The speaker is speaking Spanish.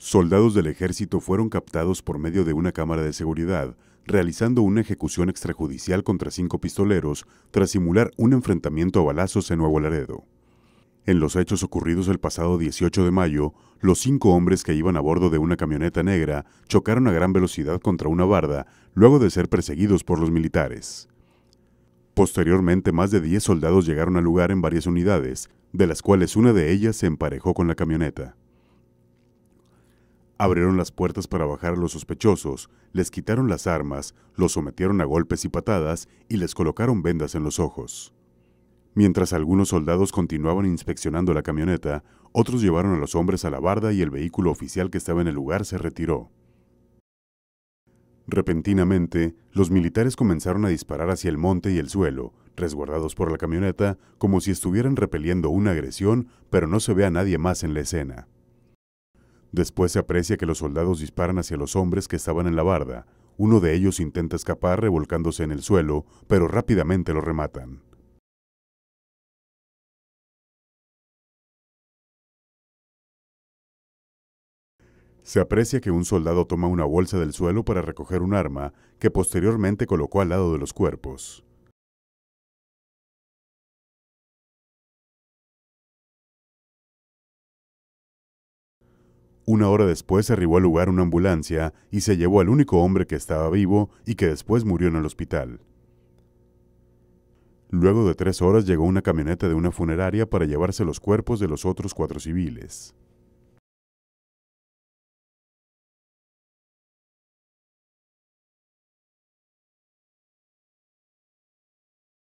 Soldados del ejército fueron captados por medio de una cámara de seguridad, realizando una ejecución extrajudicial contra cinco pistoleros tras simular un enfrentamiento a balazos en Nuevo Laredo. En los hechos ocurridos el pasado 18 de mayo, los cinco hombres que iban a bordo de una camioneta negra chocaron a gran velocidad contra una barda, luego de ser perseguidos por los militares. Posteriormente, más de 10 soldados llegaron al lugar en varias unidades, de las cuales una de ellas se emparejó con la camioneta. Abrieron las puertas para bajar a los sospechosos, les quitaron las armas, los sometieron a golpes y patadas y les colocaron vendas en los ojos. Mientras algunos soldados continuaban inspeccionando la camioneta, otros llevaron a los hombres a la barda y el vehículo oficial que estaba en el lugar se retiró. Repentinamente, los militares comenzaron a disparar hacia el monte y el suelo, resguardados por la camioneta como si estuvieran repeliendo una agresión, pero no se ve a nadie más en la escena. Después se aprecia que los soldados disparan hacia los hombres que estaban en la barda. Uno de ellos intenta escapar revolcándose en el suelo, pero rápidamente lo rematan. Se aprecia que un soldado toma una bolsa del suelo para recoger un arma que posteriormente colocó al lado de los cuerpos. Una hora después arribó al lugar una ambulancia y se llevó al único hombre que estaba vivo y que después murió en el hospital. Luego de tres horas llegó una camioneta de una funeraria para llevarse los cuerpos de los otros cuatro civiles.